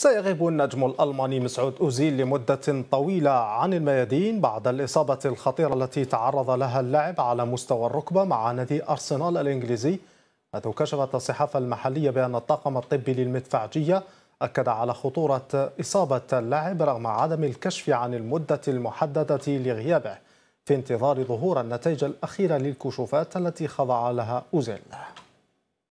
سيغيب النجم الألماني مسعود أوزيل لمدة طويلة عن الميادين بعد الإصابة الخطيرة التي تعرض لها اللاعب على مستوى الركبة مع نادي أرسنال الإنجليزي حيث كشفت الصحافة المحلية بأن الطاقم الطبي للمدفعجية أكد على خطورة إصابة اللاعب رغم عدم الكشف عن المدة المحددة لغيابه في انتظار ظهور النتائج الأخيرة للكشوفات التي خضع لها أوزيل